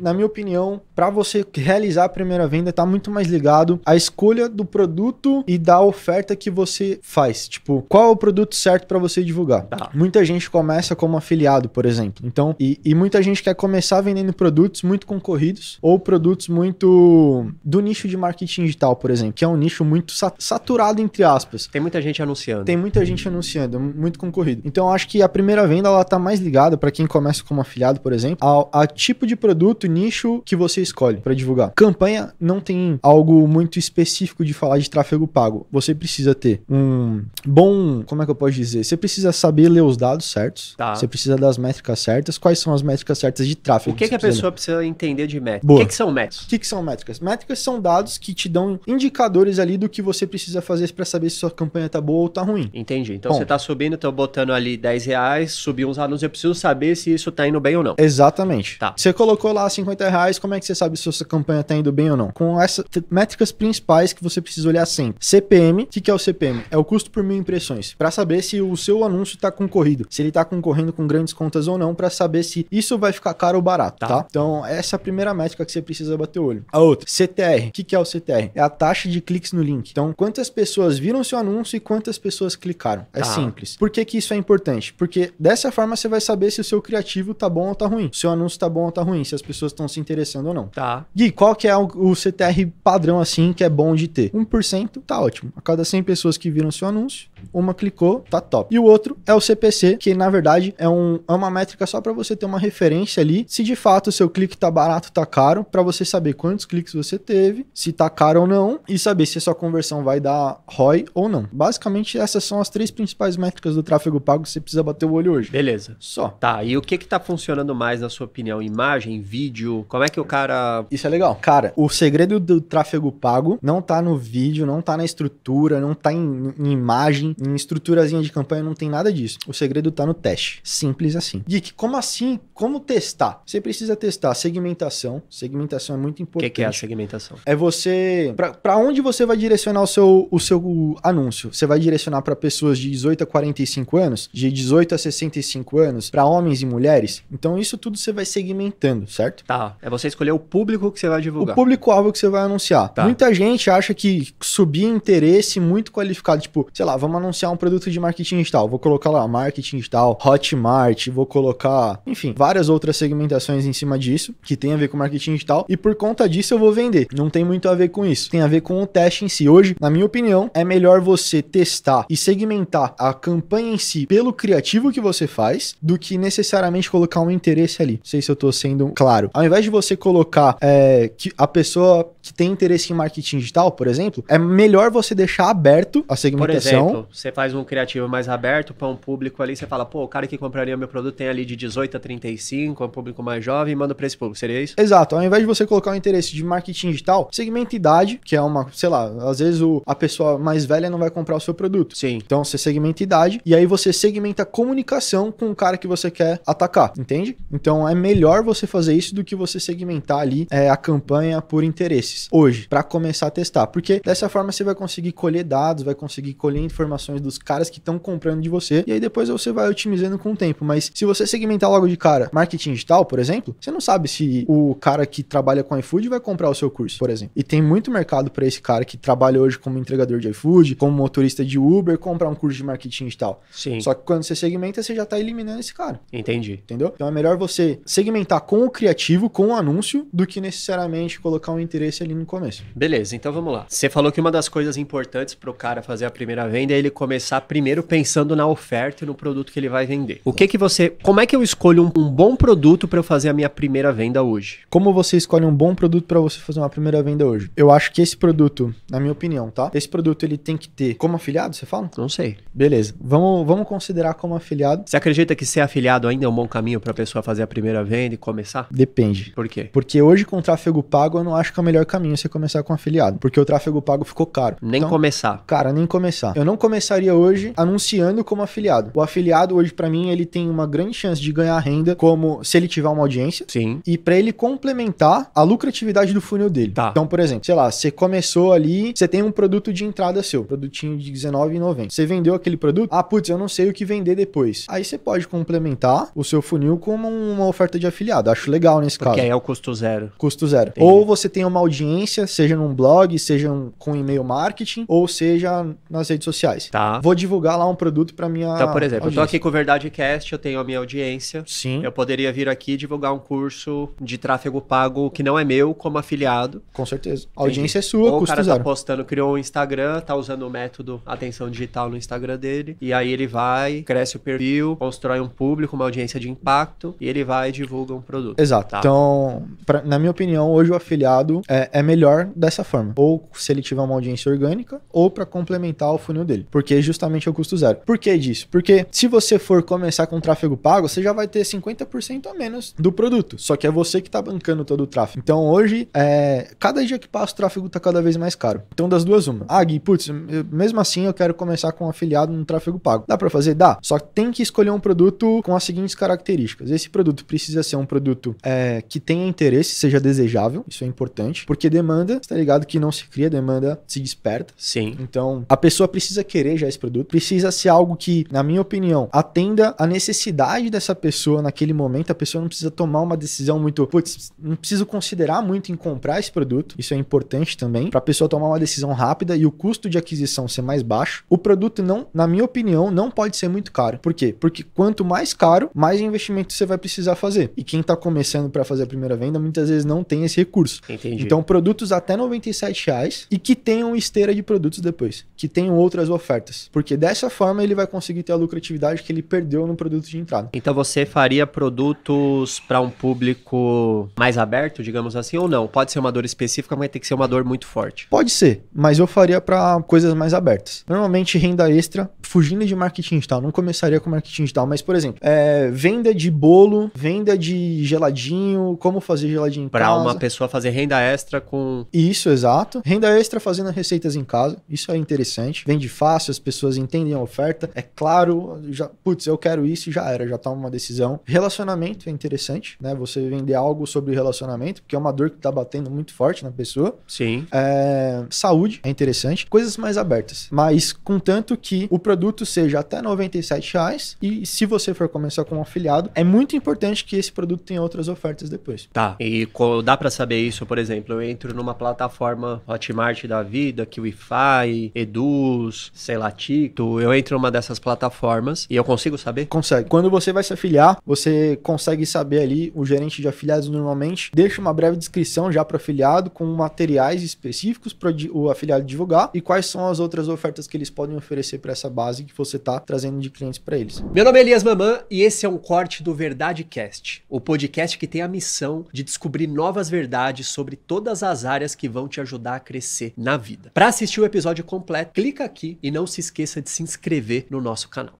na minha opinião, para você realizar a primeira venda, tá muito mais ligado à escolha do produto e da oferta que você faz. Tipo, qual é o produto certo para você divulgar? Tá. Muita gente começa como afiliado, por exemplo. Então, e, e, muita gente quer começar vendendo produtos muito concorridos ou produtos muito do nicho de marketing digital, por exemplo, que é um nicho muito saturado, entre aspas. Tem muita gente anunciando. Tem muita gente anunciando, muito concorrido. Então, eu acho que a primeira venda, ela tá mais ligada para quem começa como afiliado, por exemplo, ao, ao tipo de produto muito nicho que você escolhe para divulgar. Campanha não tem algo muito específico de falar de tráfego pago. Você precisa ter um bom, como é que eu posso dizer? Você precisa saber ler os dados certos. Tá. Você precisa das métricas certas. Quais são as métricas certas de tráfego? O que, que, que a pessoa ler? precisa entender de métrica? O que, que, são métricas? O que, são métricas? Métricas são dados que te dão indicadores ali do que você precisa fazer para saber se sua campanha tá boa ou tá ruim. Entendi. Então Bom. você tá subindo, tô botando ali 10 reais, subi uns anúncios, eu preciso saber se isso tá indo bem ou não. Exatamente. Tá. Você colocou lá 50 reais, como é que você sabe se sua campanha está indo bem ou não? Com essas métricas principais que você precisa olhar sempre. CPM, o que, que é o CPM? É o custo por mil impressões. Para saber se o seu anúncio está concorrido, se ele está concorrendo com grandes contas ou não, para saber se isso vai ficar caro ou barato, tá. tá? Então, essa é a primeira métrica que você precisa bater o olho. A outra, CTR. O que, que é o CTR? É a taxa de cliques no link. Então, quantas pessoas viram seu anúncio e quantas pessoas clicaram? É tá. simples. Por que, que isso é importante? Porque dessa forma você vai saber se o seu criativo tá bom ou tá ruim, se o anúncio tá bom ou tá ruim, se as pessoas pessoas estão se interessando ou não. Tá. Gui, qual que é o, o CTR padrão assim que é bom de ter? 1% tá ótimo. A cada 100 pessoas que viram seu anúncio, uma clicou, tá top. E o outro é o CPC, que na verdade é, um, é uma métrica só para você ter uma referência ali, se de fato o seu clique tá barato, tá caro, para você saber quantos cliques você teve, se tá caro ou não, e saber se a sua conversão vai dar ROI ou não. Basicamente, essas são as três principais métricas do tráfego pago que você precisa bater o olho hoje. Beleza. Só. Tá, e o que que tá funcionando mais, na sua opinião? Imagem, vídeo? vídeo? Como é que o cara. Isso é legal. Cara, o segredo do tráfego pago não tá no vídeo, não tá na estrutura, não tá em, em imagem, em estruturazinha de campanha, não tem nada disso. O segredo tá no teste. Simples assim. Geek, como assim? Como testar? Você precisa testar segmentação. Segmentação é muito importante. O que, que, é a segmentação? É você. para onde você vai direcionar o seu, o seu anúncio? Você vai direcionar para pessoas de 18 a 45 anos? De 18 a 65 anos? para homens e mulheres? Então, isso tudo você vai segmentando, certo? certo? Tá. É você escolher o público que você vai divulgar. O público-alvo que você vai anunciar. Tá. Muita gente acha que subir interesse muito qualificado, tipo, sei lá, vamos anunciar um produto de marketing digital. Vou colocar lá marketing digital, Hotmart, vou colocar, enfim, várias outras segmentações em cima disso que tem a ver com marketing digital e por conta disso eu vou vender. Não tem muito a ver com isso. Tem a ver com o teste em si. Hoje, na minha opinião, é melhor você testar e segmentar a campanha em si pelo criativo que você faz do que necessariamente colocar um interesse ali. Não sei se eu tô sendo claro. Ao invés de você colocar é, que a pessoa que tem interesse em marketing digital, por exemplo, é melhor você deixar aberto a segmentação. Por exemplo, você faz um criativo mais aberto para um público ali, você fala, pô, o cara que compraria meu produto tem ali de 18 a 35, é um público mais jovem, manda para esse público. Seria isso? Exato. Ao invés de você colocar o interesse de marketing digital, segmenta idade, que é uma, sei lá, às vezes o, a pessoa mais velha não vai comprar o seu produto. Sim. Então você segmenta idade e aí você segmenta comunicação com o cara que você quer atacar, entende? Então é melhor você fazer isso do que você segmentar ali é, a campanha por interesses hoje, para começar a testar. Porque dessa forma você vai conseguir colher dados, vai conseguir colher informações dos caras que estão comprando de você, e aí depois você vai otimizando com o tempo. Mas se você segmentar logo de cara marketing digital, por exemplo, você não sabe se o cara que trabalha com iFood vai comprar o seu curso, por exemplo. E tem muito mercado para esse cara que trabalha hoje como entregador de iFood, como motorista de Uber, comprar um curso de marketing digital. Sim. Só que quando você segmenta, você já tá eliminando esse cara. Entendi. Entendeu? Então é melhor você segmentar com o criativo criativo com o anúncio do que necessariamente colocar um interesse ali no começo. Beleza, então vamos lá. Você falou que uma das coisas importantes para o cara fazer a primeira venda é ele começar primeiro pensando na oferta e no produto que ele vai vender. O que que você, como é que eu escolho um, um bom produto para eu fazer a minha primeira venda hoje? Como você escolhe um bom produto para você fazer uma primeira venda hoje? Eu acho que esse produto, na minha opinião, tá? Esse produto ele tem que ter como afiliado, você fala? Não sei. Beleza. Vamos, vamos considerar como afiliado. Você acredita que ser afiliado ainda é um bom caminho para a pessoa fazer a primeira venda e começar? Depende Depende. Por quê? Porque hoje com tráfego pago eu não acho que é o melhor caminho você começar com afiliado, porque o tráfego pago ficou caro. Nem então, começar. Cara, nem começar. Eu não começaria hoje anunciando como afiliado. O afiliado hoje para mim ele tem uma grande chance de ganhar renda como se ele tiver uma audiência. Sim. E para ele complementar a lucratividade do funil dele. Tá. Então, por exemplo, sei lá, você começou ali, você tem um produto de entrada seu, produtinho de R$19,90. Você vendeu aquele produto? Ah, putz, eu não sei o que vender depois. Aí você pode complementar o seu funil com uma oferta de afiliado. Acho legal, nesse Porque caso. Porque aí é o custo zero. Custo zero. Entendi. Ou você tem uma audiência, seja num blog, seja um, com e-mail marketing, ou seja nas redes sociais. Tá. Vou divulgar lá um produto para minha. Então, por exemplo, audiência. eu tô aqui com o VerdadeCast, eu tenho a minha audiência. Sim. Eu poderia vir aqui divulgar um curso de tráfego pago que não é meu como afiliado. Com certeza. A audiência Entendi. é sua, ou custo tá zero. O cara zero. tá postando, criou um Instagram, tá usando o método atenção digital no Instagram dele, e aí ele vai, cresce o perfil, constrói um público, uma audiência de impacto, e ele vai e divulga um produto. Exato. Exato. Tá. Então, pra, na minha opinião, hoje o afiliado é, é, melhor dessa forma. Ou se ele tiver uma audiência orgânica, ou para complementar o funil dele. Porque justamente é o custo zero. Por que disso? Porque se você for começar com tráfego pago, você já vai ter 50% a menos do produto. Só que é você que está bancando todo o tráfego. Então, hoje, é, cada dia que passa, o tráfego está cada vez mais caro. Então, das duas, uma. Ah, Gui, putz, mesmo assim eu quero começar com um afiliado no tráfego pago. Dá para fazer? Dá. Só tem que escolher um produto com as seguintes características. Esse produto precisa ser um produto é, é, que tenha interesse seja desejável, isso é importante, porque demanda, tá ligado que não se cria, demanda se desperta. Sim. Então, a pessoa precisa querer já esse produto, precisa ser algo que, na minha opinião, atenda a necessidade dessa pessoa naquele momento. A pessoa não precisa tomar uma decisão muito, putz, não preciso considerar muito em comprar esse produto. Isso é importante também, para a pessoa tomar uma decisão rápida e o custo de aquisição ser mais baixo. O produto não, na minha opinião, não pode ser muito caro. Por quê? Porque quanto mais caro, mais investimento você vai precisar fazer. E quem tá começando iniciando para fazer a primeira venda muitas vezes não tem esse recurso. Entendi. Então, produtos até R$ reais e que tenham esteira de produtos depois, que tenham outras ofertas. Porque dessa forma ele vai conseguir ter a lucratividade que ele perdeu no produto de entrada. Então, você faria produtos para um público mais aberto, digamos assim, ou não? Pode ser uma dor específica, mas tem que ser uma dor muito forte. Pode ser, mas eu faria para coisas mais abertas. Normalmente, renda extra, fugindo de marketing digital, não começaria com marketing digital, mas, por exemplo, é, venda de bolo, venda de geladinho geladinho, como fazer geladinho em pra casa. Para uma pessoa fazer renda extra com. Isso, exato. Renda extra fazendo receitas em casa. Isso é interessante. Vende fácil, as pessoas entendem a oferta. É claro, já, putz, eu quero isso e já era, já toma uma decisão. Relacionamento é interessante, né? Você vender algo sobre relacionamento, porque é uma dor que tá batendo muito forte na pessoa. Sim. É, saúde é interessante. Coisas mais abertas. Mas contanto que o produto seja até R$ reais e se você for começar com um afiliado, é muito importante que esse produto tenha outras ofertas ofertas depois. Tá. E dá para saber isso, por exemplo, eu entro numa plataforma Hotmart da vida, Kiwify, Eduz, sei lá, Tito, eu entro numa dessas plataformas e eu consigo saber? Consegue. Quando você vai se afiliar, você consegue saber ali, o gerente de afiliados normalmente deixa uma breve descrição já para o afiliado com materiais específicos para o afiliado divulgar e quais são as outras ofertas que eles podem oferecer para essa base que você tá trazendo de clientes para eles. Meu nome é Elias Mamãe e esse é um corte do Verdade Cast, o podcast que tem a missão de descobrir novas verdades sobre todas as áreas que vão te ajudar a crescer na vida. Para assistir o episódio completo, clica aqui e não se esqueça de se inscrever no nosso canal.